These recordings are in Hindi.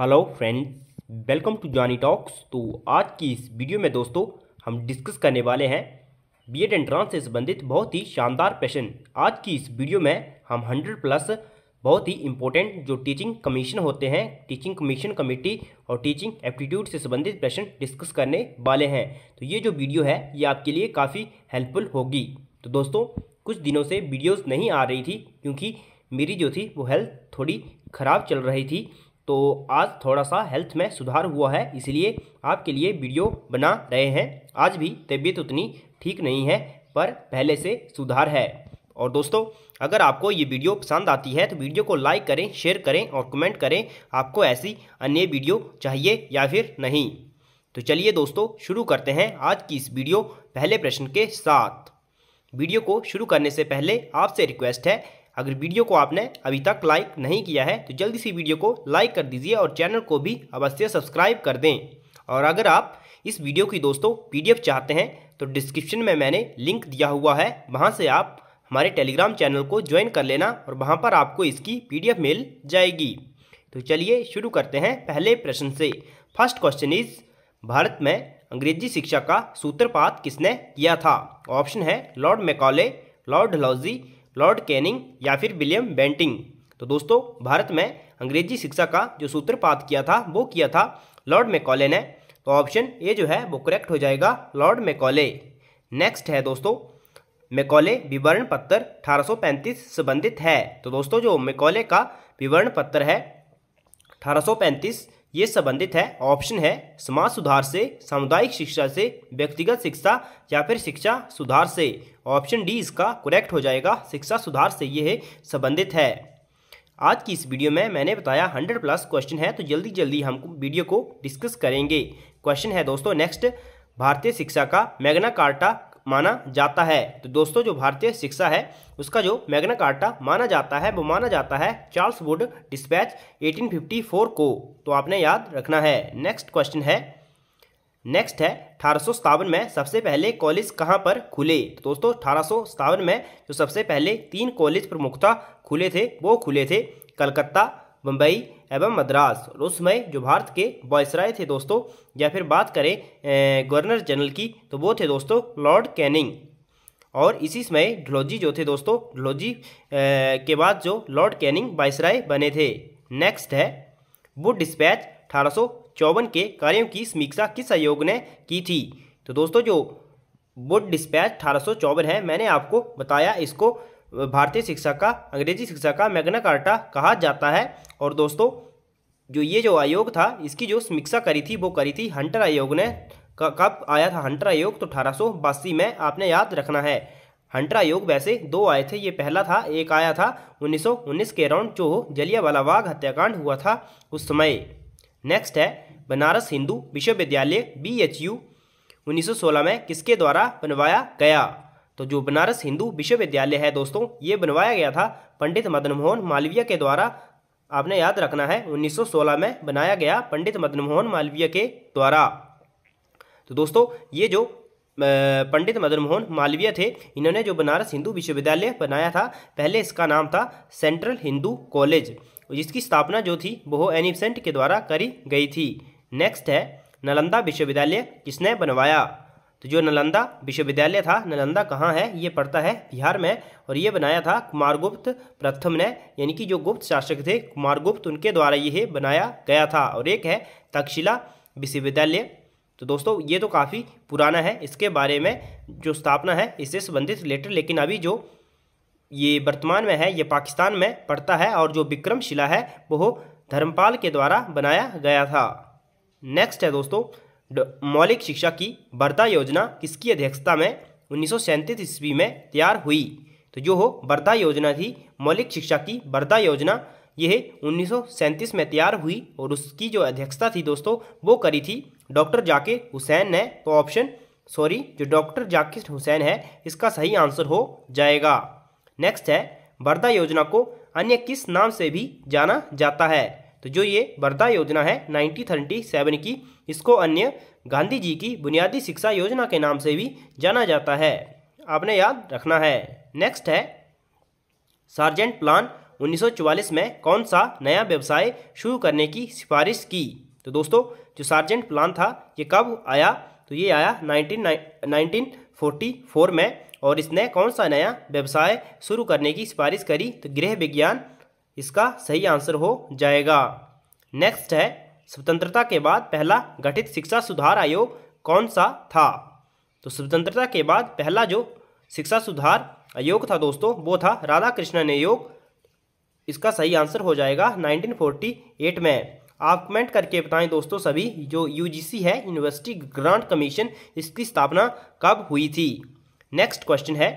hello friends welcome to Johnny Talks तो आज की इस वीडियो में दोस्तों हम डिस्कस करने वाले हैं बीएड एंट्रांस से संबंधित बहुत ही शानदार क्वेश्चन आज की इस वीडियो में हम 100 प्लस बहुत ही इंपॉर्टेंट जो टीचिंग कमीशन होते हैं टीचिंग कमीशन कमेटी और टीचिंग एप्टीट्यूड से संबंधित क्वेश्चन डिस्कस करने वाले हैं तो ये जो वीडियो है ये आपके लिए काफ़ी हेल्पफुल होगी तो दोस्तों कुछ दिनों से वीडियोज़ नहीं आ रही थी क्योंकि मेरी जो थी वो हेल्थ थोड़ी ख़राब चल रही थी तो आज थोड़ा सा हेल्थ में सुधार हुआ है इसलिए आपके लिए वीडियो बना रहे हैं आज भी तबीयत उतनी ठीक नहीं है पर पहले से सुधार है और दोस्तों अगर आपको ये वीडियो पसंद आती है तो वीडियो को लाइक करें शेयर करें और कमेंट करें आपको ऐसी अन्य वीडियो चाहिए या फिर नहीं तो चलिए दोस्तों शुरू करते हैं आज की इस वीडियो पहले प्रश्न के साथ वीडियो को शुरू करने से पहले आपसे रिक्वेस्ट है अगर वीडियो को आपने अभी तक लाइक नहीं किया है तो जल्दी से वीडियो को लाइक कर दीजिए और चैनल को भी अवश्य सब्सक्राइब कर दें और अगर आप इस वीडियो की दोस्तों पीडीएफ चाहते हैं तो डिस्क्रिप्शन में मैंने लिंक दिया हुआ है वहाँ से आप हमारे टेलीग्राम चैनल को ज्वाइन कर लेना और वहाँ पर आपको इसकी पीडीएफ मिल जाएगी तो चलिए शुरू करते हैं पहले प्रश्न से फर्स्ट क्वेश्चन इज भारत में अंग्रेजी शिक्षा का सूत्रपात किसने किया था ऑप्शन है Lord Macaulay Lord Dalhousie Lord Canning या फिर विलियम बेंटिंग तो दोस्तों भारत में अंग्रेजी शिक्षा का जो सूत्रपात किया था वो किया था लॉर्ड मेकॉले ने तो ऑप्शन ए जो है वो करेक्ट हो जाएगा लॉर्ड मेकॉले नेक्स्ट है दोस्तों मेकॉले विवरण पत्र 1835 संबंधित है तो दोस्तों जो मेकॉले का विवरण पत्र है 1835 ये संबंधित है ऑप्शन है समाज सुधार से सामुदायिक शिक्षा से व्यक्तिगत शिक्षा या फिर शिक्षा सुधार से ऑप्शन डी इसका करेक्ट हो जाएगा शिक्षा सुधार से यह संबंधित है आज की इस वीडियो में मैंने बताया 100 प्लस क्वेश्चन है तो जल्दी जल्दी हम वीडियो को डिस्कस करेंगे क्वेश्चन है दोस्तों नेक्स्ट भारतीय शिक्षा का मैग्ना कार्टा माना जाता है तो दोस्तों जो भारतीय शिक्षा है उसका जो मैग्ना कार्टा माना जाता है वो माना जाता है चार्ल्स वुड डिस्पैच 1854 को तो आपने याद रखना है नेक्स्ट क्वेश्चन है नेक्स्ट है अठारह में सबसे पहले कॉलेज कहाँ पर खुले तो दोस्तों अठारह में जो सबसे पहले तीन कॉलेज प्रमुखता खुले थे वो खुले थे कलकत्ता बम्बई एवं मद्रास और उस समय जो भारत के वॉयसराय थे दोस्तों या फिर बात करें गवर्नर जनरल की तो वो थे दोस्तों लॉर्ड कैनिंग और इसी समय ढलोजी जो थे दोस्तों ढलोजी के बाद जो लॉर्ड कैनिंग वायसराय बने थे नेक्स्ट है वुड डिस्पैच अठारह के कार्यों की समीक्षा किस आयोग ने की थी तो दोस्तों जो वुड डिस्पैच अठारह है मैंने आपको बताया इसको भारतीय शिक्षा का अंग्रेजी शिक्षा का मैग्ना कार्टा कहा जाता है और दोस्तों जो ये जो आयोग था इसकी जो समीक्षा करी थी वो करी थी हंटर आयोग ने कब आया था हंटर आयोग तो अठारह में आपने याद रखना है हंटर आयोग वैसे दो आए थे ये पहला था एक आया था 1919 के अराउंड जो जलियावाला बाग हत्याकांड हुआ था उस समय नेक्स्ट है बनारस हिंदू विश्वविद्यालय बी एच यू सोलह में किसके द्वारा बनवाया गया तो जो बनारस हिंदू विश्वविद्यालय है दोस्तों ये बनवाया गया था पंडित मदन मोहन मालवीय के द्वारा आपने याद रखना है 1916 में बनाया गया पंडित मदन मोहन मालवीय के द्वारा तो दोस्तों ये जो पंडित मदन मोहन मालवीय थे इन्होंने जो बनारस हिंदू विश्वविद्यालय बनाया था पहले इसका नाम था सेंट्रल हिंदू कॉलेज जिसकी स्थापना जो थी वो एनिपसेंट के द्वारा करी गई थी नेक्स्ट है नालंदा विश्वविद्यालय किसने बनवाया तो जो नालंदा विश्वविद्यालय था नालंदा कहाँ है ये पड़ता है बिहार में और ये बनाया था कुमारगुप्त प्रथम ने यानी कि जो गुप्त शासक थे कुमारगुप्त उनके द्वारा यह बनाया गया था और एक है तक्षशिला विश्वविद्यालय तो दोस्तों ये तो काफ़ी पुराना है इसके बारे में जो स्थापना है इससे संबंधित रिलेटेड लेकिन अभी जो ये वर्तमान में है ये पाकिस्तान में पड़ता है और जो विक्रमशिला है वह धर्मपाल के द्वारा बनाया गया था नेक्स्ट है दोस्तों मौलिक शिक्षा की वर्धा योजना किसकी अध्यक्षता में उन्नीस ईस्वी में तैयार हुई तो जो हो वर्धा योजना थी मौलिक शिक्षा की वर्धा योजना यह उन्नीस में तैयार हुई और उसकी जो अध्यक्षता थी दोस्तों वो करी थी डॉक्टर जाकिर हुसैन ने तो ऑप्शन सॉरी जो डॉक्टर जाकिर हुसैन है इसका सही आंसर हो जाएगा नेक्स्ट है वर्धा योजना को अन्य किस नाम से भी जाना जाता है तो जो ये वर्धा योजना है सेवन की इसको अन्य गांधी जी की बुनियादी शिक्षा योजना के नाम से भी जाना जाता है आपने याद रखना है नेक्स्ट है सार्जेंट प्लान 1944 में कौन सा नया व्यवसाय शुरू करने की सिफारिश की तो दोस्तों जो सार्जेंट प्लान था ये कब आया तो ये आया 19 1944 में और इसने कौन सा नया व्यवसाय शुरू करने की सिफारिश करी तो गृह विज्ञान इसका सही आंसर हो जाएगा नेक्स्ट है स्वतंत्रता के बाद पहला गठित शिक्षा सुधार आयोग कौन सा था तो स्वतंत्रता के बाद पहला जो शिक्षा सुधार आयोग था दोस्तों वो था राधा कृष्णन आयोग इसका सही आंसर हो जाएगा 1948 में आप कमेंट करके बताएं दोस्तों सभी जो यूजीसी है यूनिवर्सिटी ग्रांट कमीशन इसकी स्थापना कब हुई थी नेक्स्ट क्वेश्चन है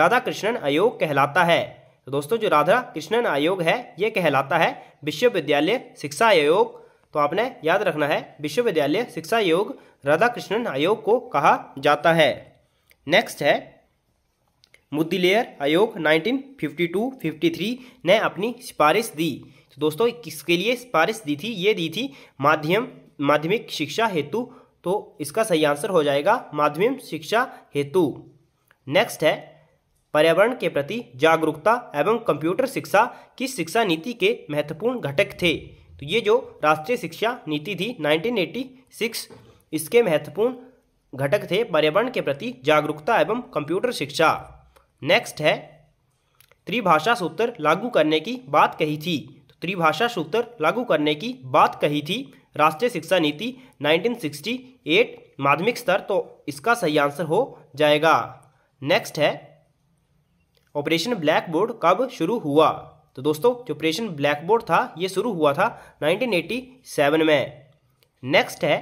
राधा कृष्णन आयोग कहलाता है तो दोस्तों जो राधा कृष्णन आयोग है ये कहलाता है विश्वविद्यालय शिक्षा आयोग तो आपने याद रखना है विश्वविद्यालय शिक्षा आयोग राधा कृष्णन आयोग को कहा जाता है नेक्स्ट है मुद्दिलेयर आयोग 1952-53 ने अपनी सिफारिश दी तो दोस्तों किसके लिए सिफारिश दी थी ये दी थी माध्यम माध्यमिक शिक्षा हेतु तो इसका सही आंसर हो जाएगा माध्यमिक शिक्षा हेतु नेक्स्ट है पर्यावरण के प्रति जागरूकता एवं कंप्यूटर शिक्षा की शिक्षा नीति के महत्वपूर्ण घटक थे तो ये जो राष्ट्रीय शिक्षा नीति थी 1986 इसके महत्वपूर्ण घटक थे पर्यावरण के प्रति जागरूकता एवं कंप्यूटर शिक्षा नेक्स्ट है त्रिभाषा सूत्र लागू करने की बात कही थी तो त्रिभाषा सूत्र लागू करने की बात कही थी राष्ट्रीय शिक्षा नीति 1968 माध्यमिक स्तर तो इसका सही आंसर हो जाएगा नेक्स्ट है ऑपरेशन ब्लैक बोर्ड कब शुरू हुआ तो दोस्तों जो ऑपरेशन ब्लैक बोर्ड था ये शुरू हुआ था 1987 में नेक्स्ट है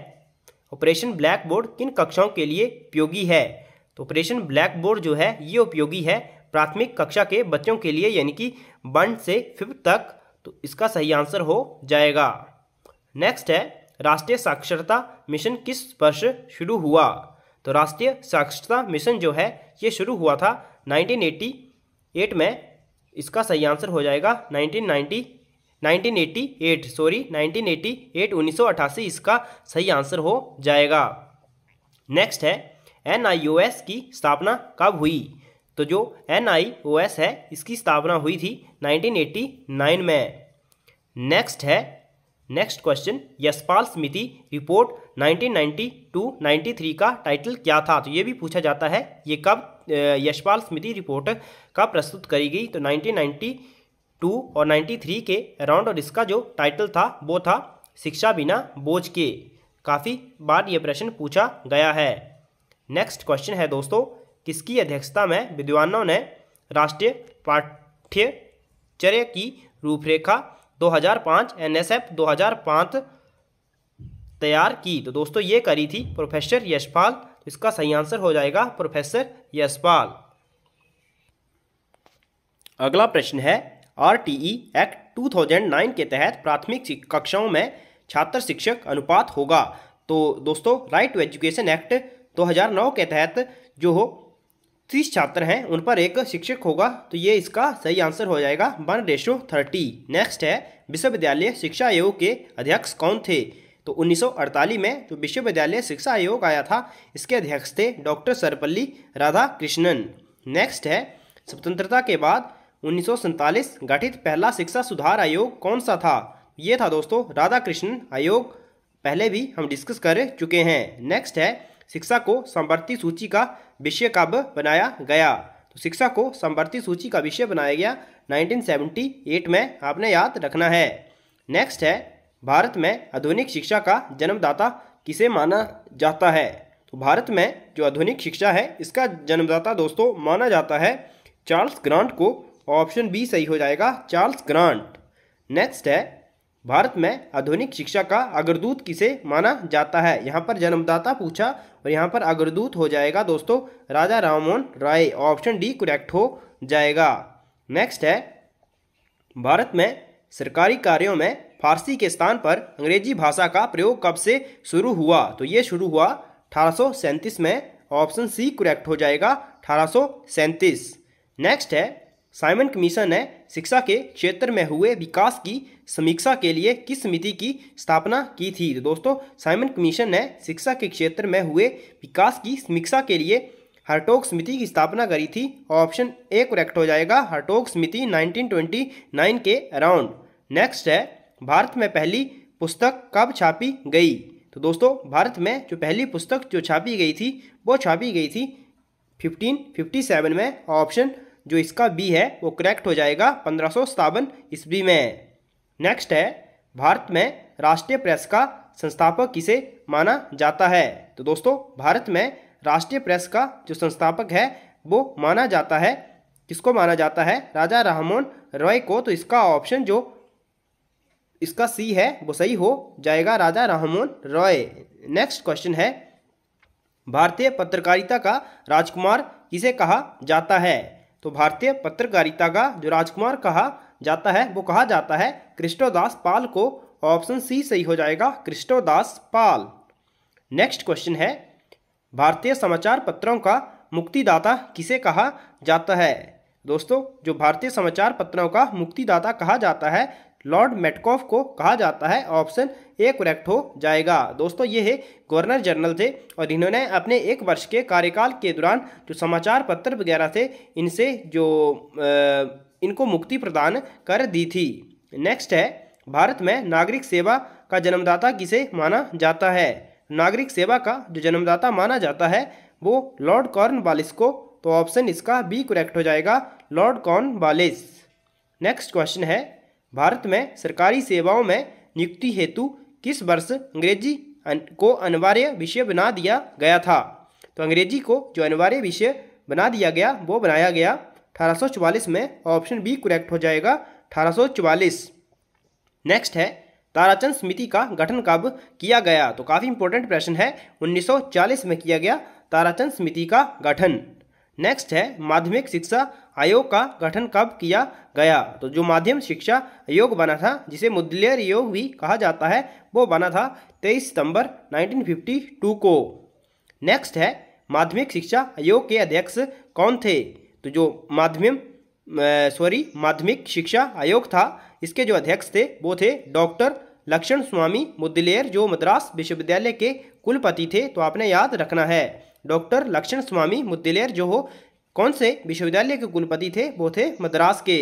ऑपरेशन ब्लैक बोर्ड किन कक्षाओं के लिए उपयोगी है तो ऑपरेशन ब्लैक बोर्ड जो है ये उपयोगी है प्राथमिक कक्षा के बच्चों के लिए यानी कि वन से फिफ्थ तक तो इसका सही आंसर हो जाएगा नेक्स्ट है राष्ट्रीय साक्षरता मिशन किस वर्ष शुरू हुआ तो राष्ट्रीय साक्षरता मिशन जो है ये शुरू हुआ था 1980 एट में इसका सही आंसर हो जाएगा नाइनटीन नाइन्टी 1988 सॉरी 1988 1988 इसका सही आंसर हो जाएगा नेक्स्ट है एन की स्थापना कब हुई तो जो एन है इसकी स्थापना हुई थी 1989 में नेक्स्ट है नेक्स्ट क्वेश्चन यशपाल समिति रिपोर्ट 1992-93 का टाइटल क्या था तो ये भी पूछा जाता है ये कब यशपाल स्मृति रिपोर्ट का प्रस्तुत करी गई तो 1992 और 93 के अराउंड और इसका जो टाइटल था वो था शिक्षा बिना बोझ के काफ़ी बार ये प्रश्न पूछा गया है नेक्स्ट क्वेश्चन है दोस्तों किसकी अध्यक्षता में विद्वानों ने राष्ट्रीय पाठ्यचर्य की रूपरेखा 2005 एनएसएफ 2005 तैयार की तो दोस्तों ये करी थी प्रोफेसर यशपाल इसका सही आंसर हो जाएगा प्रोफेसर यशपाल अगला प्रश्न है आर टी ई एक्ट 2009 के तहत प्राथमिक कक्षाओं में छात्र शिक्षक अनुपात होगा तो दोस्तों राइट टू एजुकेशन एक्ट 2009 के तहत जो हो तीस छात्र हैं उन पर एक शिक्षक होगा तो ये इसका सही आंसर हो जाएगा वन रेशो थर्टी नेक्स्ट है विश्वविद्यालय शिक्षा आयोग के अध्यक्ष कौन थे तो 1948 में जो तो विश्वविद्यालय शिक्षा आयोग आया था इसके अध्यक्ष थे डॉक्टर सर्वपल्ली राधाकृष्णन नेक्स्ट है स्वतंत्रता के बाद उन्नीस गठित पहला शिक्षा सुधार आयोग कौन सा था ये था दोस्तों राधाकृष्णन आयोग पहले भी हम डिस्कस कर चुके हैं नेक्स्ट है शिक्षा को संवर्ती सूची का विषय कब बनाया गया तो शिक्षा को संवर्ती सूची का विषय बनाया गया 1978 में आपने याद रखना है नेक्स्ट है भारत में आधुनिक शिक्षा का जन्मदाता किसे माना जाता है तो भारत में जो आधुनिक शिक्षा है इसका जन्मदाता दोस्तों माना जाता है चार्ल्स ग्रांट को ऑप्शन बी सही हो जाएगा चार्ल्स ग्रांट नेक्स्ट है भारत में आधुनिक शिक्षा का अग्रदूत किसे माना जाता है यहाँ पर जन्मदाता पूछा और यहाँ पर अग्रदूत हो जाएगा दोस्तों Raja Rammohan Rai option D correct हो जाएगा नेक्स्ट है भारत में सरकारी कार्यों में फारसी के स्थान पर अंग्रेजी भाषा का प्रयोग कब से शुरू हुआ तो ये शुरू हुआ अठारह में ऑप्शन सी करेक्ट हो जाएगा अठारह नेक्स्ट है साइमन कमीशन ने शिक्षा के क्षेत्र में हुए विकास की समीक्षा के लिए किस समिति की स्थापना की थी तो दोस्तों साइमन कमीशन ने शिक्षा के क्षेत्र में हुए विकास की समीक्षा के लिए हरटोक समिति की स्थापना करी थी ऑप्शन ए करेक्ट हो जाएगा हरटोक समिति 1929 के अराउंड नेक्स्ट है भारत में पहली पुस्तक कब छापी गई तो दोस्तों भारत में जो पहली पुस्तक जो छापी गई थी वो छापी गई थी 1557 में ऑप्शन जो इसका बी है वो करेक्ट हो जाएगा पंद्रह सौ ईस्वी में नेक्स्ट है भारत में राष्ट्रीय प्रेस का संस्थापक किसे माना जाता है तो दोस्तों भारत में राष्ट्रीय प्रेस का जो संस्थापक है वो माना जाता है किसको माना जाता है राजा राममोहन रॉय को तो इसका ऑप्शन जो इसका सी है वो सही हो जाएगा राजा राममोहन रॉय नेक्स्ट क्वेश्चन है भारतीय पत्रकारिता का राजकुमार किसे कहा जाता है तो भारतीय पत्रकारिता का जो राजकुमार कहा जाता है वो कहा जाता है कृष्णोदास पाल को ऑप्शन सी सही हो जाएगा कृष्णोदास पाल नेक्स्ट क्वेश्चन है भारतीय समाचार पत्रों का मुक्तिदाता किसे कहा जाता है दोस्तों जो भारतीय समाचार पत्रों का मुक्तिदाता कहा जाता है लॉर्ड मेटकॉफ को कहा जाता है ऑप्शन ए करेक्ट हो जाएगा दोस्तों ये है गवर्नर जनरल थे और इन्होंने अपने एक वर्ष के कार्यकाल के दौरान जो समाचार पत्र वगैरह थे इनसे जो इनको मुक्ति प्रदान कर दी थी नेक्स्ट है भारत में नागरिक सेवा का जन्मदाता किसे माना जाता है नागरिक सेवा का जो जन्मदाता माना जाता है वो लॉर्ड बालिस को तो ऑप्शन इसका बी करेक्ट हो जाएगा लॉर्ड बालिस नेक्स्ट क्वेश्चन है भारत में सरकारी सेवाओं में नियुक्ति हेतु किस वर्ष अंग्रेजी को अनिवार्य विषय बना दिया गया था तो अंग्रेजी को जो अनिवार्य विषय बना दिया गया वो बनाया गया 1844 में ऑप्शन बी करेक्ट हो जाएगा 1844 नेक्स्ट है ताराचंद समिति का गठन कब किया गया तो काफ़ी इंपॉर्टेंट प्रश्न है 1940 में किया गया ताराचंद समिति का गठन नेक्स्ट है माध्यमिक शिक्षा आयोग का गठन कब किया गया तो जो माध्यम शिक्षा आयोग बना था जिसे मुदलियर आयोग भी कहा जाता है वो बना था 23 सितंबर 1952 को नेक्स्ट है माध्यमिक शिक्षा आयोग के अध्यक्ष कौन थे तो जो माध्यम सॉरी माध्यमिक शिक्षा आयोग था इसके जो अध्यक्ष थे वो थे डॉक्टर लक्ष्मण स्वामी मुद्दलेर जो मद्रास विश्वविद्यालय के कुलपति थे तो आपने याद रखना है डॉक्टर लक्ष्मण स्वामी मुद्दिलेर जो हो कौन से विश्वविद्यालय के कुलपति थे वो थे मद्रास के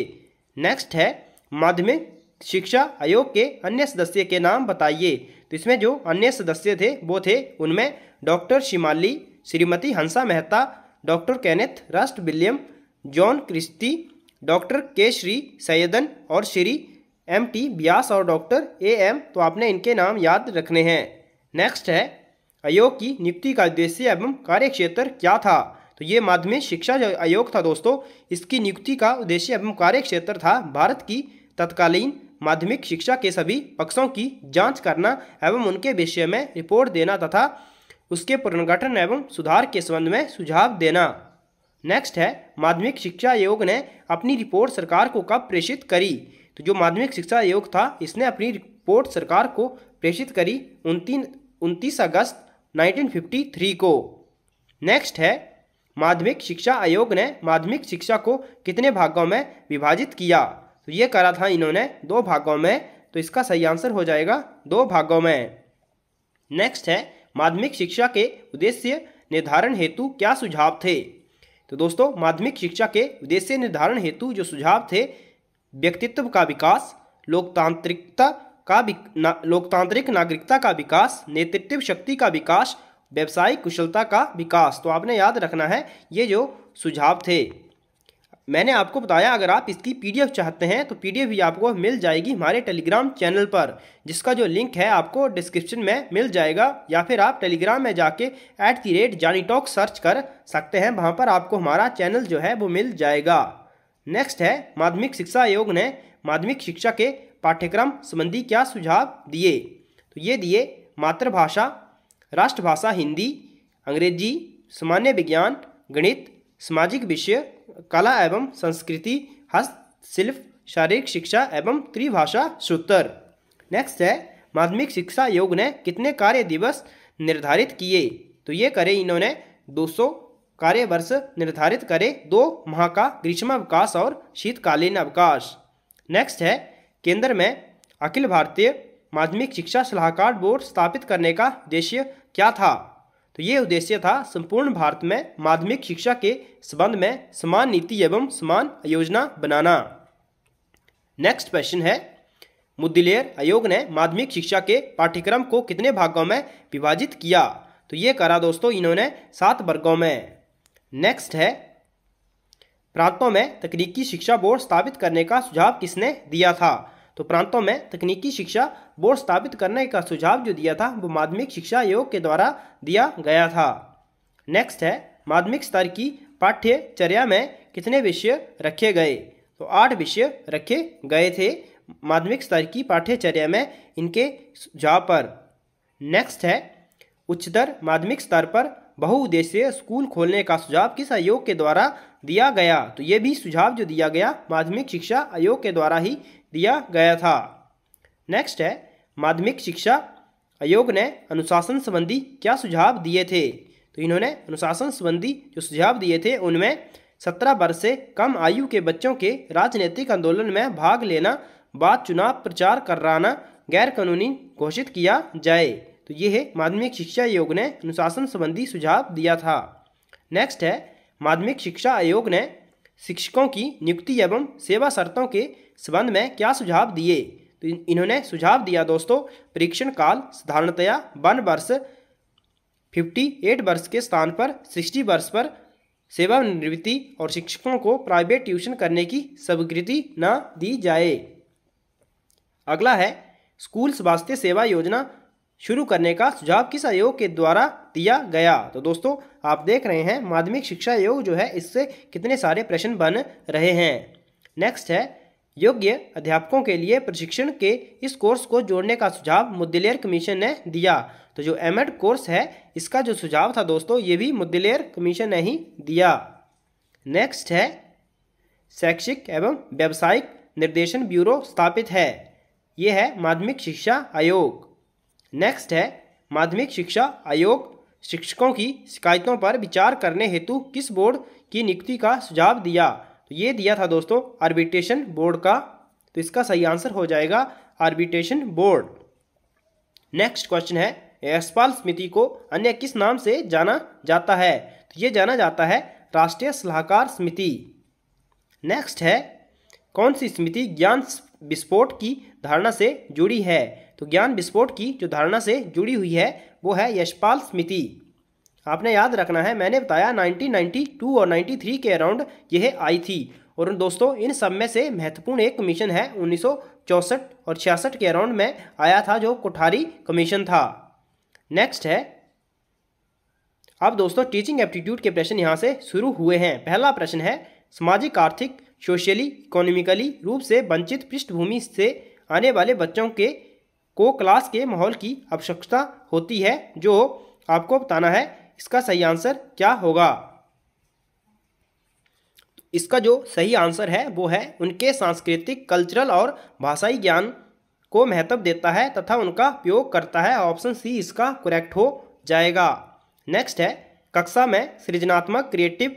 नेक्स्ट है माध्यमिक शिक्षा आयोग के अन्य सदस्य के नाम बताइए तो इसमें जो अन्य सदस्य थे वो थे उनमें डॉक्टर शिमाली Shrimati Hansa Mehta doctor Kenneth Rust William John Christie doctor K Shri सैदन और श्री एम टी ब्यास और डॉक्टर ए एम तो आपने इनके नाम याद रखने हैं नेक्स्ट है आयोग की नियुक्ति का उद्देश्य एवं कार्य क्षेत्र क्या था तो ये माध्यमिक शिक्षा आयोग था दोस्तों इसकी नियुक्ति का उद्देश्य एवं कार्य क्षेत्र था भारत की तत्कालीन माध्यमिक शिक्षा के सभी पक्षों की जांच करना एवं उनके विषय में रिपोर्ट देना तथा उसके पुनर्गठन एवं सुधार के संबंध में सुझाव देना नेक्स्ट है माध्यमिक शिक्षा आयोग ने अपनी रिपोर्ट सरकार को कब प्रेषित करी तो जो माध्यमिक शिक्षा आयोग था इसने अपनी रिपोर्ट सरकार को प्रेषित करी उनतीस उनतीस अगस्त 1953 को नेक्स्ट है माध्यमिक शिक्षा आयोग ने माध्यमिक शिक्षा को कितने भागों में विभाजित किया तो ये करा था इन्होंने दो भागों में तो इसका सही आंसर हो जाएगा दो भागों में नेक्स्ट है माध्यमिक शिक्षा के उद्देश्य निर्धारण हेतु क्या सुझाव थे तो दोस्तों माध्यमिक शिक्षा के उद्देश्य निर्धारण हेतु जो सुझाव थे व्यक्तित्व का विकास लोकतांत्रिकता का ना, लोकतांत्रिक नागरिकता का विकास नेतृत्व शक्ति का विकास व्यवसायिक कुशलता का विकास तो आपने याद रखना है ये जो सुझाव थे मैंने आपको बताया अगर आप इसकी पीडीएफ चाहते हैं तो पीडीएफ भी आपको मिल जाएगी हमारे टेलीग्राम चैनल पर जिसका जो लिंक है आपको डिस्क्रिप्शन में मिल जाएगा या फिर आप टेलीग्राम में जाके ऐट दी रेट जानी टॉक सर्च कर सकते हैं वहाँ पर आपको हमारा चैनल जो है वो मिल जाएगा नेक्स्ट है माध्यमिक शिक्षा आयोग ने माध्यमिक शिक्षा के पाठ्यक्रम संबंधी क्या सुझाव दिए तो ये दिए मातृभाषा राष्ट्रभाषा हिंदी अंग्रेजी सामान्य विज्ञान गणित सामाजिक विषय कला एवं संस्कृति हस्तशिल्प शारीरिक शिक्षा एवं त्रिभाषा सूत्र नेक्स्ट है माध्यमिक शिक्षा योग ने कितने कार्य दिवस निर्धारित किए तो ये करे इन्होंने 200 कार्य वर्ष निर्धारित करे दो माह का ग्रीष्मावकाश और शीतकालीन अवकाश नेक्स्ट है केंद्र में अखिल भारतीय माध्यमिक शिक्षा सलाहकार बोर्ड स्थापित करने का उद्देश्य क्या था तो ये उद्देश्य था संपूर्ण भारत में माध्यमिक शिक्षा के संबंध में समान नीति एवं समान योजना बनाना नेक्स्ट क्वेश्चन है मुद्दिलेयर आयोग ने माध्यमिक शिक्षा के पाठ्यक्रम को कितने भागों में विभाजित किया तो ये करा दोस्तों इन्होंने सात वर्गों में नेक्स्ट है प्रांतों में तकनीकी शिक्षा बोर्ड स्थापित करने का सुझाव किसने दिया था तो प्रांतों में तकनीकी शिक्षा बोर्ड स्थापित करने का सुझाव जो दिया था वो माध्यमिक शिक्षा आयोग के द्वारा दिया गया था नेक्स्ट है माध्यमिक स्तर की पाठ्यचर्या में कितने विषय रखे गए तो आठ विषय रखे गए थे माध्यमिक स्तर की पाठ्यचर्या में इनके सुझाव पर नेक्स्ट है उच्चतर माध्यमिक स्तर पर बहुउद्देश्य स्कूल खोलने का सुझाव किस आयोग के द्वारा दिया गया तो ये भी सुझाव जो दिया गया माध्यमिक शिक्षा आयोग के द्वारा ही दिया गया था नेक्स्ट है माध्यमिक शिक्षा आयोग ने अनुशासन संबंधी क्या सुझाव दिए थे तो इन्होंने अनुशासन संबंधी जो सुझाव दिए थे उनमें सत्रह वर्ष से कम आयु के बच्चों के राजनीतिक आंदोलन में भाग लेना बाद चुनाव प्रचार कराना गैर कानूनी घोषित किया जाए तो ये है माध्यमिक शिक्षा आयोग ने अनुशासन संबंधी सुझाव दिया था नेक्स्ट है माध्यमिक शिक्षा आयोग ने शिक्षकों की नियुक्ति एवं सेवा शर्तों के संबंध में क्या सुझाव दिए तो इन्होंने सुझाव दिया दोस्तों परीक्षण काल साधारणतया वन वर्ष फिफ्टी एट वर्ष के स्थान पर सिक्सटी वर्ष पर सेवानिवृत्ति और शिक्षकों को प्राइवेट ट्यूशन करने की स्वीकृति न दी जाए अगला है स्कूल स्वास्थ्य सेवा योजना शुरू करने का सुझाव किस आयोग के द्वारा दिया गया तो दोस्तों आप देख रहे हैं माध्यमिक शिक्षा आयोग जो है इससे कितने सारे प्रश्न बन रहे हैं नेक्स्ट है योग्य अध्यापकों के लिए प्रशिक्षण के इस कोर्स को जोड़ने का सुझाव मुद्दिलेर कमीशन ने दिया तो जो एम कोर्स है इसका जो सुझाव था दोस्तों ये भी मुद्दलेयर कमीशन ने ही दिया नेक्स्ट है शैक्षिक एवं व्यावसायिक निर्देशन ब्यूरो स्थापित है ये है माध्यमिक शिक्षा आयोग नेक्स्ट है माध्यमिक शिक्षा आयोग शिक्षकों की शिकायतों पर विचार करने हेतु किस बोर्ड की नियुक्ति का सुझाव दिया तो ये दिया था दोस्तों आर्बिट्रेशन बोर्ड का तो इसका सही आंसर हो जाएगा आर्बिट्रेशन बोर्ड नेक्स्ट क्वेश्चन है यशपाल समिति को अन्य किस नाम से जाना जाता है तो ये जाना जाता है राष्ट्रीय सलाहकार समिति नेक्स्ट है कौन सी समिति ज्ञान विस्फोट की धारणा से जुड़ी है तो ज्ञान विस्फोट की जो धारणा से जुड़ी हुई है वो है यशपाल स्मृति आपने याद रखना है मैंने बताया 1992 और 93 के अराउंड यह आई थी और दोस्तों इन सब में से महत्वपूर्ण एक कमीशन है उन्नीस और छियासठ के अराउंड में आया था जो कोठारी कमीशन था नेक्स्ट है अब दोस्तों टीचिंग एप्टीट्यूड के प्रश्न यहाँ से शुरू हुए हैं पहला प्रश्न है सामाजिक आर्थिक सोशली इकोनॉमिकली रूप से वंचित पृष्ठभूमि से आने वाले बच्चों के को क्लास के माहौल की आवश्यकता होती है जो आपको बताना है इसका सही आंसर क्या होगा इसका जो सही आंसर है वो है उनके सांस्कृतिक कल्चरल और भाषाई ज्ञान को महत्व देता है तथा उनका उपयोग करता है ऑप्शन सी इसका करेक्ट हो जाएगा नेक्स्ट है कक्षा में सृजनात्मक क्रिएटिव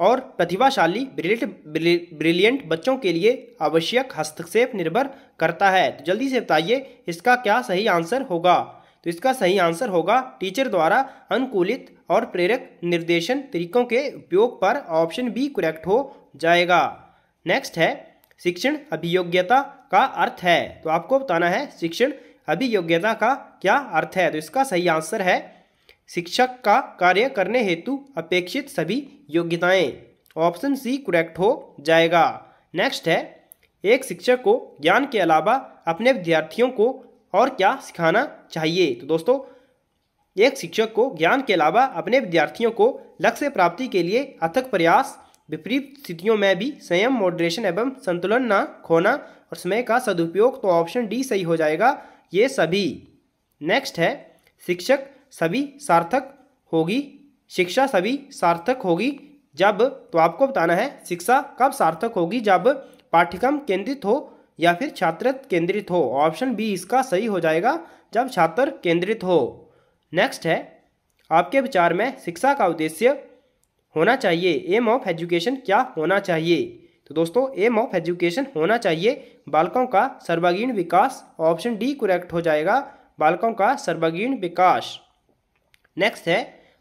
और प्रतिभाशाली ब्रिलियंट ब्रिलियंट बच्चों के लिए आवश्यक हस्तक्षेप निर्भर करता है तो जल्दी से बताइए इसका क्या सही आंसर होगा तो इसका सही आंसर होगा टीचर द्वारा अनुकूलित और प्रेरक निर्देशन तरीकों के उपयोग पर ऑप्शन बी करेक्ट हो जाएगा नेक्स्ट है शिक्षण अभियोग्यता का अर्थ है तो आपको बताना है शिक्षण अभियोग्यता का क्या अर्थ है तो इसका सही आंसर है शिक्षक का कार्य करने हेतु अपेक्षित सभी योग्यताएं ऑप्शन सी करेक्ट हो जाएगा नेक्स्ट है एक शिक्षक को ज्ञान के अलावा अपने विद्यार्थियों को और क्या सिखाना चाहिए तो दोस्तों एक शिक्षक को ज्ञान के अलावा अपने विद्यार्थियों को लक्ष्य प्राप्ति के लिए अथक प्रयास विपरीत स्थितियों में भी संयम मॉडरेशन एवं संतुलन ना खोना और समय का सदुपयोग तो ऑप्शन डी सही हो जाएगा ये सभी नेक्स्ट है शिक्षक सभी सार्थक होगी शिक्षा सभी सार्थक होगी जब तो आपको बताना है शिक्षा कब सार्थक होगी जब पाठ्यक्रम केंद्रित हो या फिर छात्र केंद्रित हो ऑप्शन बी इसका सही हो जाएगा जब छात्र केंद्रित हो नेक्स्ट है आपके विचार में शिक्षा का उद्देश्य होना चाहिए एम ऑफ एजुकेशन क्या होना चाहिए तो दोस्तों एम ऑफ एजुकेशन होना चाहिए बालकों का सर्वागीण विकास ऑप्शन डी कुरेक्ट हो जाएगा बालकों का सर्वागीण विकास नेक्स्ट है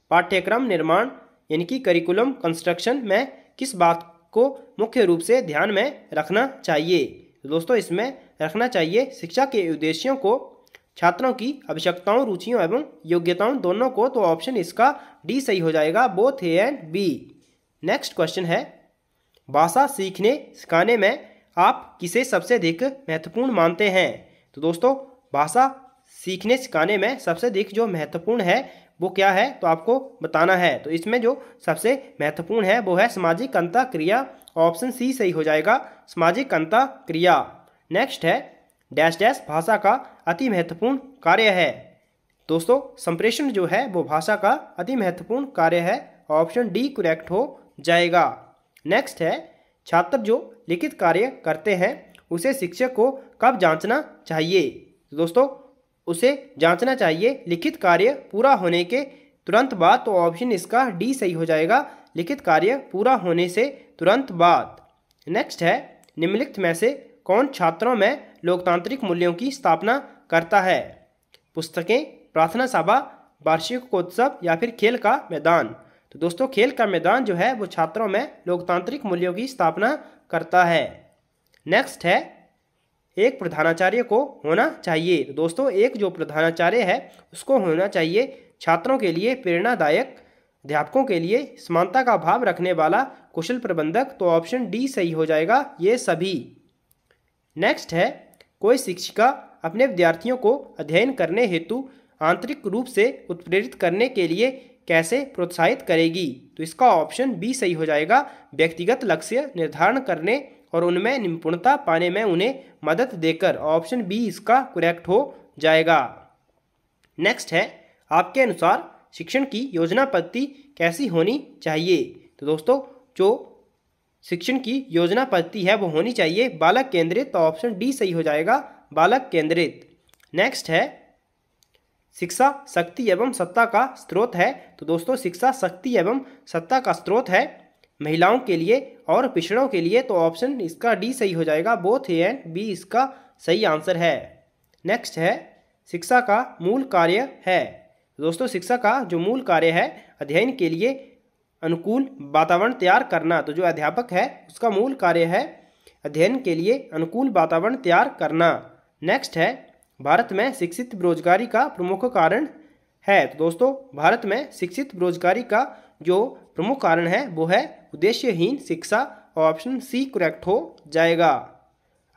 पाठ्यक्रम निर्माण यानी कि करिकुलम कंस्ट्रक्शन में किस बात को मुख्य रूप से ध्यान में रखना चाहिए तो दोस्तों इसमें रखना चाहिए शिक्षा के उद्देश्यों को छात्रों की आवश्यकताओं रुचियों एवं योग्यताओं दोनों को तो ऑप्शन इसका डी सही हो जाएगा both A and B next question है भाषा सीखने सिखाने में आप किसे सबसे अधिक महत्वपूर्ण मानते हैं तो दोस्तों भाषा सीखने सिखाने में सबसे अधिक जो महत्वपूर्ण है वो क्या है तो आपको बताना है तो इसमें जो सबसे महत्वपूर्ण है वो है सामाजिक अंता क्रिया ऑप्शन सी सही हो जाएगा सामाजिक अंता क्रिया नेक्स्ट है डैश डैश भाषा का अति महत्वपूर्ण कार्य है दोस्तों संप्रेषण जो है वो भाषा का अति महत्वपूर्ण कार्य है ऑप्शन डी करेक्ट हो जाएगा नेक्स्ट है छात्र जो लिखित कार्य करते हैं उसे शिक्षक को कब जांचना चाहिए दोस्तों उसे जांचना चाहिए लिखित कार्य पूरा होने के तुरंत बाद तो ऑप्शन इसका डी सही हो जाएगा लिखित कार्य पूरा होने से तुरंत बाद नेक्स्ट है निम्नलिखित में से कौन छात्रों में लोकतांत्रिक मूल्यों की स्थापना करता है पुस्तकें प्रार्थना सभा वार्षिकोत्सव या फिर खेल का मैदान तो दोस्तों खेल का मैदान जो है वो छात्रों में लोकतांत्रिक मूल्यों की स्थापना करता है नेक्स्ट है एक प्रधानाचार्य को होना चाहिए तो दोस्तों एक जो प्रधानाचार्य है उसको होना चाहिए छात्रों के लिए प्रेरणादायक अध्यापकों के लिए समानता का भाव रखने वाला कुशल प्रबंधक तो ऑप्शन डी सही हो जाएगा ये सभी नेक्स्ट है कोई शिक्षिका अपने विद्यार्थियों को अध्ययन करने हेतु आंतरिक रूप से उत्प्रेरित करने के लिए कैसे प्रोत्साहित करेगी तो इसका ऑप्शन बी सही हो जाएगा व्यक्तिगत लक्ष्य निर्धारण करने और उनमें निपुणता पाने में उन्हें मदद देकर ऑप्शन बी इसका करेक्ट हो जाएगा नेक्स्ट है आपके अनुसार शिक्षण की योजना पद्धति कैसी होनी चाहिए तो दोस्तों जो शिक्षण की योजना पद्धति है वो होनी चाहिए बालक केंद्रित तो ऑप्शन डी सही हो जाएगा बालक केंद्रित नेक्स्ट है शिक्षा शक्ति एवं सत्ता का स्रोत है तो दोस्तों शिक्षा शक्ति एवं सत्ता का स्रोत है महिलाओं के लिए और पिछड़ों के लिए तो ऑप्शन इसका डी सही हो जाएगा बोथ ए एंड बी इसका सही आंसर है नेक्स्ट है शिक्षा का मूल कार्य है दोस्तों शिक्षा का जो मूल कार्य है अध्ययन के लिए अनुकूल वातावरण तैयार करना तो जो अध्यापक है उसका मूल कार्य है अध्ययन के लिए अनुकूल वातावरण तैयार करना नेक्स्ट है भारत में शिक्षित बेरोजगारी का प्रमुख कारण है तो दोस्तों भारत में शिक्षित बेरोजगारी का जो प्रमुख कारण है वो है उद्देश्यहीन शिक्षा ऑप्शन सी करेक्ट हो जाएगा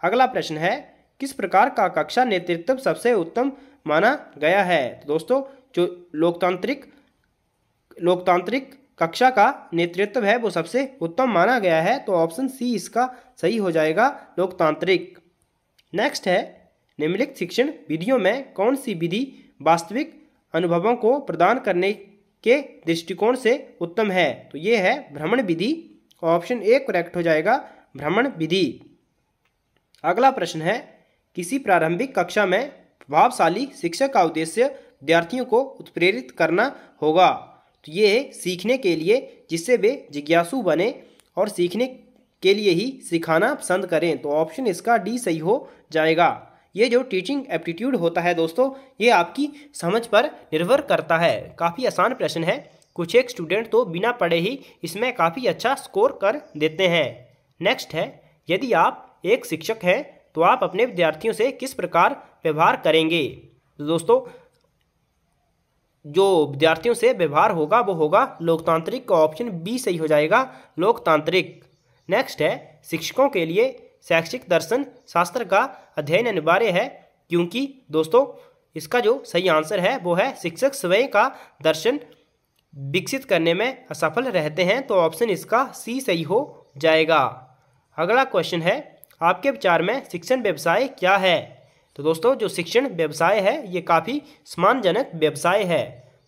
अगला प्रश्न है किस प्रकार का कक्षा नेतृत्व सबसे उत्तम माना गया है तो दोस्तों जो लोकतांत्रिक लोकतांत्रिक कक्षा का नेतृत्व है वो सबसे उत्तम माना गया है तो ऑप्शन सी इसका सही हो जाएगा लोकतांत्रिक नेक्स्ट है निम्नलिखित शिक्षण विधियों में कौन सी विधि वास्तविक अनुभवों को प्रदान करने के दृष्टिकोण से उत्तम है तो ये है भ्रमण विधि ऑप्शन ए करेक्ट हो जाएगा भ्रमण विधि अगला प्रश्न है किसी प्रारंभिक कक्षा में प्रभावशाली शिक्षक का उद्देश्य विद्यार्थियों को उत्प्रेरित करना होगा तो ये है सीखने के लिए जिससे वे जिज्ञासु बने और सीखने के लिए ही सिखाना पसंद करें तो ऑप्शन इसका डी सही हो जाएगा ये जो टीचिंग एप्टीट्यूड होता है दोस्तों ये आपकी समझ पर निर्भर करता है काफ़ी आसान प्रश्न है कुछ एक स्टूडेंट तो बिना पढ़े ही इसमें काफ़ी अच्छा स्कोर कर देते हैं नेक्स्ट है यदि आप एक शिक्षक हैं तो आप अपने विद्यार्थियों से किस प्रकार व्यवहार करेंगे तो दोस्तों जो विद्यार्थियों से व्यवहार होगा वो होगा लोकतांत्रिक का ऑप्शन बी सही हो जाएगा लोकतांत्रिक नेक्स्ट है शिक्षकों के लिए शैक्षिक दर्शन शास्त्र का अध्ययन अनिवार्य है क्योंकि दोस्तों इसका जो सही आंसर है वो है शिक्षक स्वयं का दर्शन विकसित करने में असफल रहते हैं तो ऑप्शन इसका सी सही हो जाएगा अगला क्वेश्चन है आपके विचार में शिक्षण व्यवसाय क्या है तो दोस्तों जो शिक्षण व्यवसाय है ये काफ़ी सम्मानजनक व्यवसाय है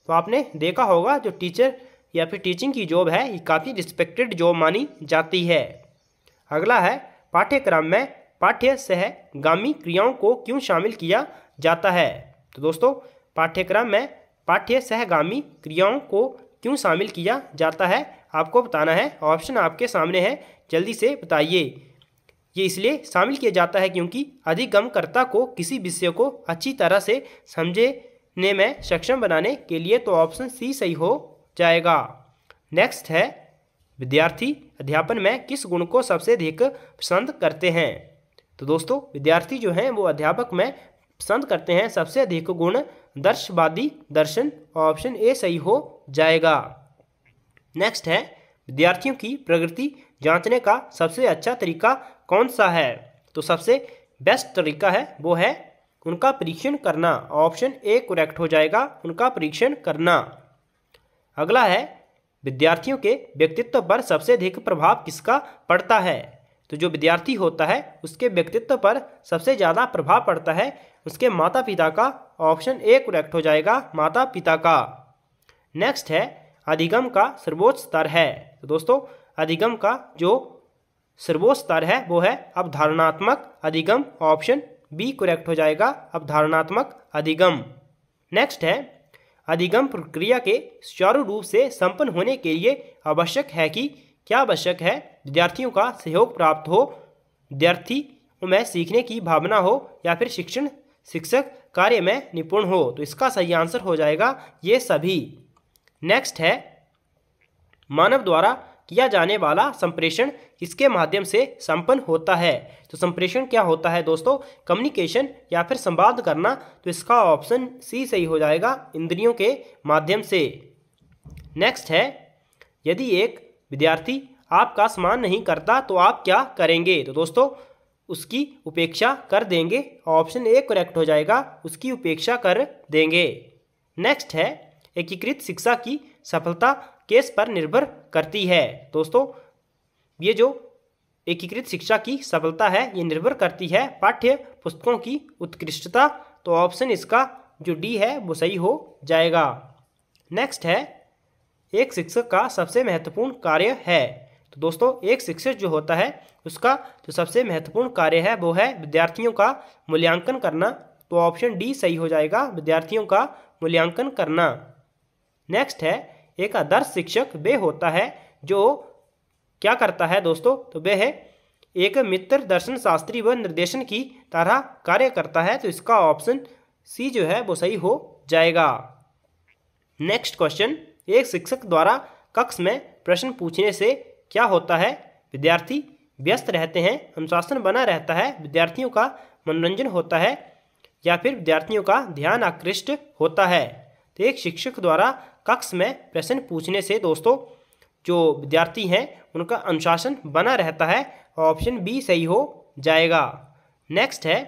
तो आपने देखा होगा जो टीचर या फिर टीचिंग की जॉब है ये काफ़ी रिस्पेक्टेड जॉब मानी जाती है अगला है पाठ्यक्रम में पाठ्य सहगामी क्रियाओं को क्यों शामिल किया जाता है तो दोस्तों पाठ्यक्रम में पाठ्य सहगामी क्रियाओं को क्यों शामिल किया जाता है आपको बताना है ऑप्शन आपके सामने है जल्दी से बताइए ये इसलिए शामिल किया जाता है क्योंकि अधिगमकर्ता को किसी विषय को अच्छी तरह से समझने में सक्षम बनाने के लिए तो ऑप्शन सी सही हो जाएगा नेक्स्ट है विद्यार्थी अध्यापन में किस गुण को सबसे अधिक पसंद करते हैं तो दोस्तों विद्यार्थी जो हैं वो अध्यापक में पसंद करते हैं सबसे अधिक गुण दर्शवादी दर्शन ऑप्शन ए सही हो जाएगा नेक्स्ट है विद्यार्थियों की प्रगति जांचने का सबसे अच्छा तरीका कौन सा है तो सबसे बेस्ट तरीका है वो है उनका परीक्षण करना ऑप्शन ए करेक्ट हो जाएगा उनका परीक्षण करना अगला है विद्यार्थियों के व्यक्तित्व पर सबसे अधिक प्रभाव किसका पड़ता है तो जो विद्यार्थी होता है उसके व्यक्तित्व पर सबसे ज़्यादा प्रभाव पड़ता है उसके माता पिता का ऑप्शन ए करेक्ट हो जाएगा माता पिता का नेक्स्ट है अधिगम का सर्वोच्च स्तर है तो दोस्तों अधिगम का जो सर्वोच्च स्तर है वो है अवधारणात्मक अधिगम ऑप्शन बी करेक्ट हो जाएगा अवधारणात्मक अधिगम नेक्स्ट है अधिगम प्रक्रिया के सुचारू रूप से संपन्न होने के लिए आवश्यक है कि क्या आवश्यक है विद्यार्थियों का सहयोग प्राप्त हो विद्यार्थी में सीखने की भावना हो या फिर शिक्षण शिक्षक कार्य में निपुण हो तो इसका सही आंसर हो जाएगा ये सभी नेक्स्ट है मानव द्वारा किया जाने वाला संप्रेषण इसके माध्यम से संपन्न होता है तो संप्रेषण क्या होता है दोस्तों कम्युनिकेशन या फिर संवाद करना तो इसका ऑप्शन सी सही हो जाएगा इंद्रियों के माध्यम से नेक्स्ट है यदि एक विद्यार्थी आपका सम्मान नहीं करता तो आप क्या करेंगे तो दोस्तों उसकी उपेक्षा कर देंगे ऑप्शन ए करेक्ट हो जाएगा उसकी उपेक्षा कर देंगे नेक्स्ट है एकीकृत शिक्षा की सफलता केस पर निर्भर करती है दोस्तों ये जो एकीकृत शिक्षा की सफलता है ये निर्भर करती है पाठ्य पुस्तकों की उत्कृष्टता तो ऑप्शन इसका जो डी है वो सही हो जाएगा नेक्स्ट है एक शिक्षक का सबसे महत्वपूर्ण कार्य है तो दोस्तों एक शिक्षक जो होता है उसका जो सबसे महत्वपूर्ण कार्य है वो है विद्यार्थियों का मूल्यांकन करना तो ऑप्शन डी सही हो जाएगा विद्यार्थियों का मूल्यांकन करना नेक्स्ट है एक आदर्श शिक्षक वे होता है जो क्या करता है दोस्तों तो वह है एक मित्र दर्शन शास्त्री व निर्देशन की तरह कार्य करता है तो इसका ऑप्शन सी जो है वो सही हो जाएगा नेक्स्ट क्वेश्चन एक शिक्षक द्वारा कक्ष में प्रश्न पूछने से क्या होता है विद्यार्थी व्यस्त रहते हैं अनुशासन बना रहता है विद्यार्थियों का मनोरंजन होता है या फिर विद्यार्थियों का ध्यान आकृष्ट होता है तो एक शिक्षक द्वारा कक्ष में प्रश्न पूछने से दोस्तों जो विद्यार्थी हैं उनका अनुशासन बना रहता है ऑप्शन बी सही हो जाएगा नेक्स्ट है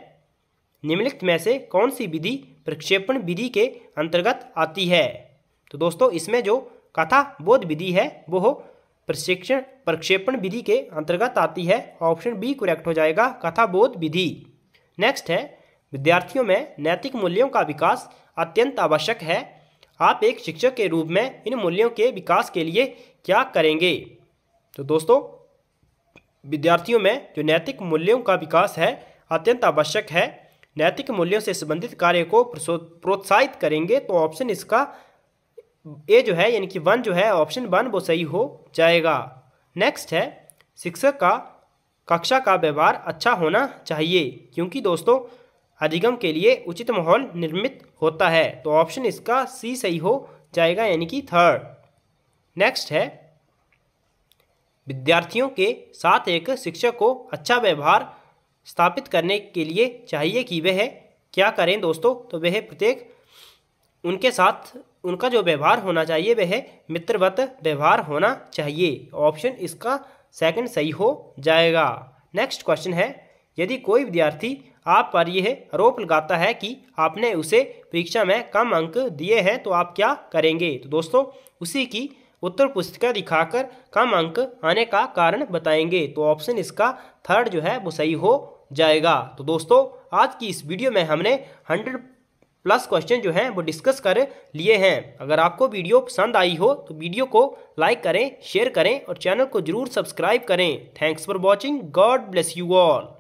निम्नलिखित में से कौन सी विधि प्रक्षेपण विधि के अंतर्गत आती है तो दोस्तों इसमें जो कथा बोध विधि है वो हो प्रशिक्षण प्रक्षेपण विधि के अंतर्गत आती है ऑप्शन बी करेक्ट हो जाएगा कथा बोध विधि नेक्स्ट है विद्यार्थियों में नैतिक मूल्यों का विकास अत्यंत आवश्यक है आप एक शिक्षक के रूप में इन मूल्यों के विकास के लिए क्या करेंगे तो दोस्तों विद्यार्थियों में जो नैतिक मूल्यों का विकास है अत्यंत आवश्यक है नैतिक मूल्यों से संबंधित कार्य को प्रोत्साहित करेंगे तो ऑप्शन इसका ए जो है यानी कि वन जो है ऑप्शन वन वो सही हो जाएगा नेक्स्ट है शिक्षक का कक्षा का व्यवहार अच्छा होना चाहिए क्योंकि दोस्तों अधिगम के लिए उचित माहौल निर्मित होता है तो ऑप्शन इसका सी सही हो जाएगा यानी कि थर्ड नेक्स्ट है विद्यार्थियों के साथ एक शिक्षक को अच्छा व्यवहार स्थापित करने के लिए चाहिए कि वह क्या करें दोस्तों तो वह प्रत्येक उनके साथ उनका जो व्यवहार होना चाहिए वह मित्रवत व्यवहार होना चाहिए ऑप्शन इसका सेकंड सही हो जाएगा नेक्स्ट क्वेश्चन है यदि कोई विद्यार्थी आप पर यह आरोप लगाता है कि आपने उसे परीक्षा में कम अंक दिए हैं तो आप क्या करेंगे तो दोस्तों उसी की उत्तर पुस्तिका दिखाकर कम अंक आने का कारण बताएंगे तो ऑप्शन इसका थर्ड जो है वो सही हो जाएगा तो दोस्तों आज की इस वीडियो में हमने हंड्रेड प्लस क्वेश्चन जो हैं वो डिस्कस कर लिए हैं अगर आपको वीडियो पसंद आई हो तो वीडियो को लाइक करें शेयर करें और चैनल को जरूर सब्सक्राइब करें thanks for watching God bless you all